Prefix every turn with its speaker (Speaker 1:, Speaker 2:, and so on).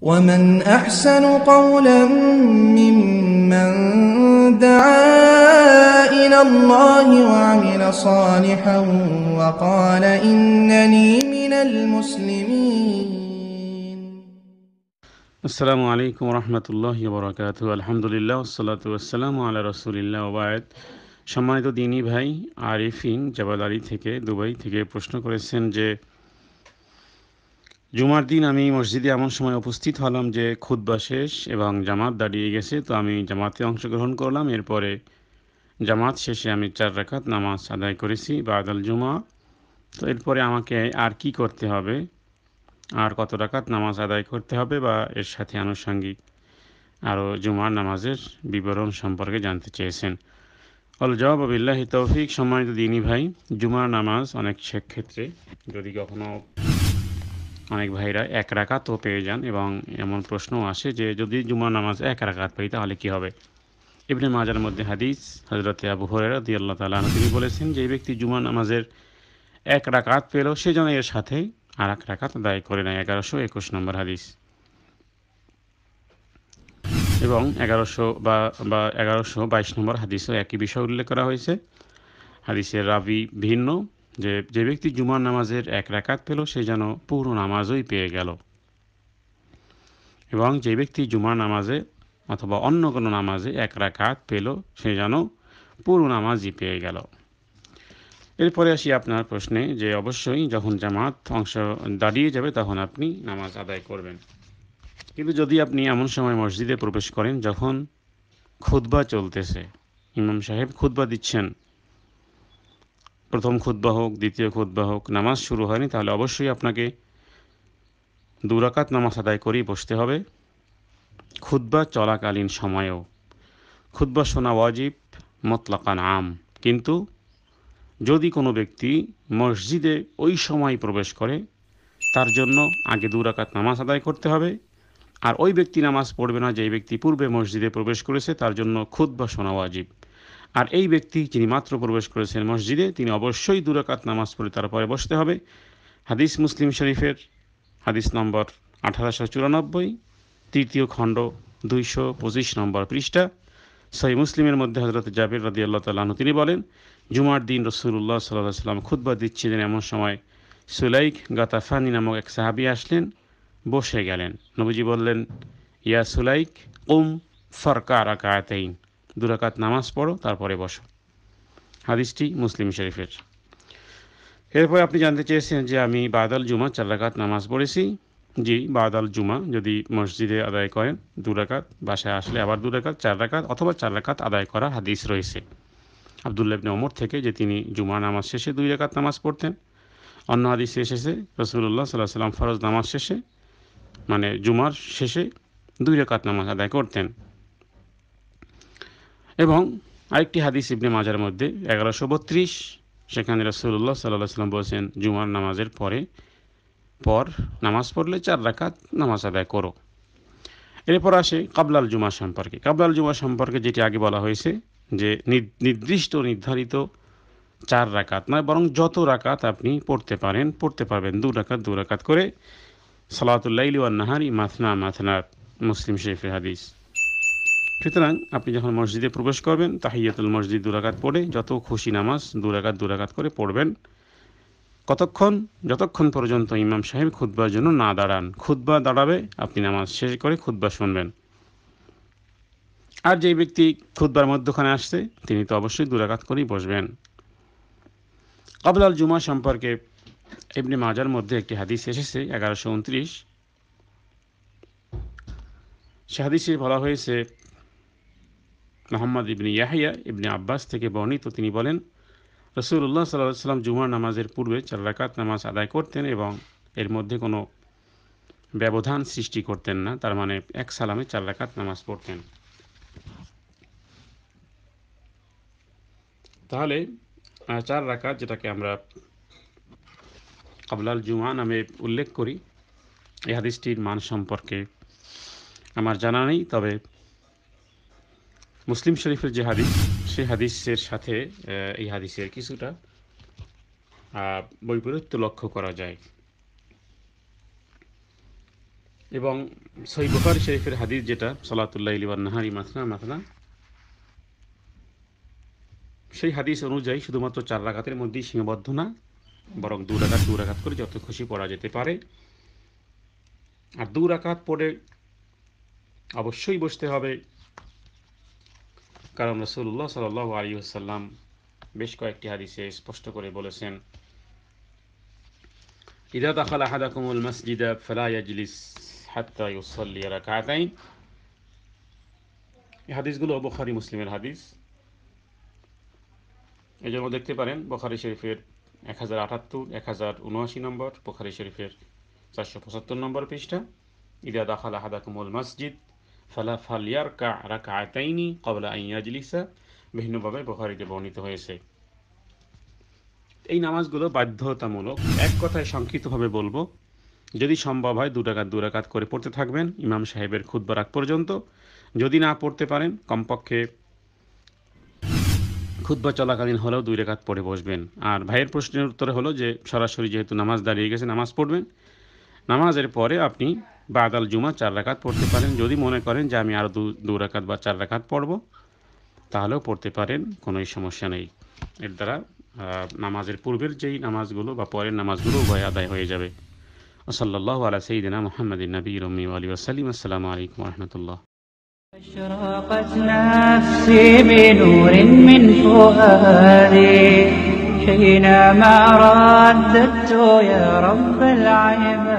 Speaker 1: ومن أحسن قولا ممن دعا إلى الله وعمل صالحا وقال إنني من المسلمين الله وبركاته রহমতুল্লাহ لله আলহামদুলিল্লাহ والسلام على رسول الله وبعد সম্মানিত দিনী ভাই আরিফিন জবাদারি থেকে দুবাই থেকে প্রশ্ন করেছেন যে জুমার দিন আমি মসজিদে এমন সময় উপস্থিত হলাম যে খুদ্া শেষ এবং জামাত দাঁড়িয়ে গেছে তো আমি জামাতে অংশগ্রহণ করলাম এরপরে জামাত শেষে আমি চার রাখাত নামাজ আদায় করেছি বাদল জুমা তো এরপরে আমাকে আর কি করতে হবে আর কত রাখাত নামাজ আদায় করতে হবে বা এর সাথে আনুষঙ্গিক আরও জুমার নামাজের বিবরণ সম্পর্কে জানতে চেয়েছেন অল জবাব বিল্লাহি তৌফিক সম্মানিত দিনী ভাই জুমার নামাজ অনেক ক্ষেত্রে যদি কখনো অনেক ভাইরা এক রাকাতও পেয়ে যান এবং এমন প্রশ্নও আসে যে যদি জুমা নামাজ এক রাকাত পাই তাহলে কী হবে ইবনে মাজার মধ্যে হাদিস হজরত আবু হরেরা দি আল্লাহ তালা তিনি বলেছেন যে ব্যক্তি জুমা নামাজের এক রাকাত পেল সে যেন এর সাথেই আর এক রাকাত দায় করে নেয় এগারোশো একুশ নম্বর হাদিস এবং এগারোশো বা বা এগারোশো বাইশ নম্বর হাদিসও একই বিষয় উল্লেখ করা হয়েছে হাদিসের রাবি ভিন্ন যে যে ব্যক্তি জুমার নামাজের এক রাকাত পেল সে যেন পুরো নামাজই পেয়ে গেল এবং যে ব্যক্তি জুমার নামাজে অথবা অন্য কোনো নামাজে এক রাকাত পেল সে যেন পুরো নামাজই পেয়ে গেল এরপরে আসি আপনার প্রশ্নে যে অবশ্যই যখন জামাত অংশ দাঁড়িয়ে যাবে তখন আপনি নামাজ আদায় করবেন কিন্তু যদি আপনি এমন সময় মসজিদে প্রবেশ করেন যখন খুতবা চলতেছে ইমাম সাহেব খুতবা দিচ্ছেন প্রথম খুদ্া হোক দ্বিতীয় খুদ্া হোক নামাজ শুরু হয়নি তাহলে অবশ্যই আপনাকে দুরাকাত নামাজ আদায় করেই বসতে হবে খুদ্া চলাকালীন সময়েও খুদ্া শোনা ওয়াজিব মতলাকান আম কিন্তু যদি কোনো ব্যক্তি মসজিদে ওই সময় প্রবেশ করে তার জন্য আগে দুরাকাত নামাজ আদায় করতে হবে আর ওই ব্যক্তি নামাজ পড়বে না যেই ব্যক্তি পূর্বে মসজিদে প্রবেশ করেছে তার জন্য খুদ্া শোনা ওয়াজিব আর এই ব্যক্তি যিনি মাত্র প্রবেশ করেছেন মসজিদে তিনি অবশ্যই দুরাকাত নামাজ পড়ে তারপরে বসতে হবে হাদিস মুসলিম শরীফের হাদিস নম্বর আঠারোশো চুরানব্বই তৃতীয় খণ্ড দুইশো পঁচিশ নম্বর পৃষ্ঠা সহি মুসলিমের মধ্যে হজরত জাবির রাদি আল্লাহ তাল্লাহ তিনি বলেন জুমার দিন রসুল্লাহ সাল্লাহ সাল্লাম খুদ্া দিচ্ছিলেন এমন সময় সুলাইক গাতাফানি নামক এক সাহাবি আসলেন বসে গেলেন নবীজি বললেন ইয়া সুলাইক উম ফরকার রাকায়াতেইন দুরাকাত নামাজ পড়ো তারপরে বসো হাদিসটি মুসলিম শরীফের এরপরে আপনি জানতে চেয়েছেন যে আমি বাদাল জুমা চার রাকাত নামাজ পড়েছি জি বাদাল জুমা যদি মসজিদে আদায় করেন দু রাকাত বাসায় আসলে আবার দু রাকাত চার রাকাত অথবা চার রাকাত আদায় করা হাদিস রয়েছে আবদুল্লাহ ইবনে ওমর থেকে যে তিনি জুমা নামাজ শেষে দুই রাকাত নামাজ পড়তেন অন্য হাদিস এসেছে রসুল্লাহ সাল্লাহ সাল্লাম ফরজ নামাজ শেষে মানে জুমার শেষে দুই রাকাত নামাজ আদায় করতেন এবং আরেকটি হাদিস ইবনে মাজার মধ্যে এগারোশো বত্রিশ সেখানে রসুল্লাহ সাল্লাহ সাল্লাম বলছেন জুমার নামাজের পরে পর নামাজ পড়লে চার রাকাত নামাজ আদায় করো এরপর আসে কাবলাল জুমা সম্পর্কে কাবলাল জুমা সম্পর্কে যেটি আগে বলা হয়েছে যে নির্দিষ্ট নির্ধারিত চার রাকাত নয় বরং যত রাকাত আপনি পড়তে পারেন পড়তে পারবেন দু রাকাত দু রাকাত করে সালাতুল্লাইলি নাহারি মাথনা মাথনার মুসলিম শেফে হাদিস সুতরাং আপনি যখন মসজিদে প্রবেশ করবেন তাহিয়াতুল মসজিদ দুরাঘাত পড়ে যত খুশি নামাজ দুরাঘাত দুরাঘাত করে পড়বেন কতক্ষণ যতক্ষণ পর্যন্ত ইমাম সাহেব খুদ্বার জন্য না দাঁড়ান খুদ্বা দাঁড়াবে আপনি নামাজ শেষ করে খুদ্বা শুনবেন আর যে ব্যক্তি খুদ্বার মধ্যখানে আসছে তিনি তো অবশ্যই দুরাঘাত করেই বসবেন আবলাল জুমা সম্পর্কে এমনি মাজার মধ্যে একটি হাদিস এসেছে এগারোশো উনত্রিশ সে হাদিসে বলা হয়েছে মোহাম্মদ ইবনি ইয়াহিয়া ইবনে আব্বাস থেকে বর্ণিত তিনি বলেন রসুল্লাহ সাল্লাহ সাল্লাম জুমার নামাজের পূর্বে চার রাকাত নামাজ আদায় করতেন এবং এর মধ্যে কোনো ব্যবধান সৃষ্টি করতেন না তার মানে এক সালামে চার রাকাত নামাজ পড়তেন তাহলে চার রাকাত যেটাকে আমরা কাবলাল জুমা নামে উল্লেখ করি এ হাদিসটির মান সম্পর্কে আমার জানা নেই তবে মুসলিম শরীফের যে হাদিস সেই হাদিসের সাথে এই হাদিসের কিছুটা বৈপরীত্য লক্ষ্য করা যায় এবং সই বকার শরীফের হাদিস যেটা সলাতুল্লাহ ইলিবান নাহারি মাথনা মাথনা সেই হাদিস অনুযায়ী শুধুমাত্র চার রাঘাতের মধ্যেই সীমাবদ্ধ না বরং দু রাঘাত দু রাঘাত করে যত খুশি পড়া যেতে পারে আর দু রাখাত পড়ে অবশ্যই বসতে হবে কারণ রসুল্লাহ সাল আলী সাল্লাম বেশ কয়েকটি হাদিসে স্পষ্ট করে বলেছেন ইদা দাখাল আহাদাকুমুল মসজিদা ফালা ইয়াজলিস হাত্তা ইউসাল্লি রাকাতাইন এই হাদিসগুলো বখারি মুসলিমের হাদিস এই জন্য দেখতে পারেন বখারি শরীফের এক হাজার আটাত্তর এক হাজার উনআশি নম্বর বখারি শরীফের চারশো পঁচাত্তর নম্বর পৃষ্ঠা ইদা দাখাল আহাদাকুমুল মসজিদ ফালা ফালিয়ার কা রাকা আতাইনি কবলা আইয়াজলিসা বিভিন্নভাবে বোখারিতে বর্ণিত হয়েছে এই নামাজগুলো বাধ্যতামূলক এক কথায় সংক্ষিপ্তভাবে বলবো যদি সম্ভব হয় দু টাকাত দু রাকাত করে পড়তে থাকবেন ইমাম সাহেবের খুদ্ রাখ পর্যন্ত যদি না পড়তে পারেন কমপক্ষে খুদ্া চলাকালীন হলেও দুই রেখাত পড়ে বসবেন আর ভাইয়ের প্রশ্নের উত্তরে হলো যে সরাসরি যেহেতু নামাজ দাঁড়িয়ে গেছে নামাজ পড়বেন নামাজের পরে আপনি বাদাল জুমা চার রাখাত পড়তে পারেন যদি মনে করেন যে আমি আরও দু রাখাত বা চার রাখাত পড়ব তাহলেও পড়তে পারেন কোনো সমস্যা নেই এর দ্বারা নামাজের পূর্বের যেই নামাজগুলো বা পরের নামাজগুলো উভয় আদায় হয়ে যাবে ওসল্লাহ আলা সঈদিনা মোহাম্মদিন নবী রমি আলী ওসালিম আসসালামু আলাইকুম রহমতুল্লাহ أشرقت نفسي بنور من فؤادي حينما رددت يا رب العباد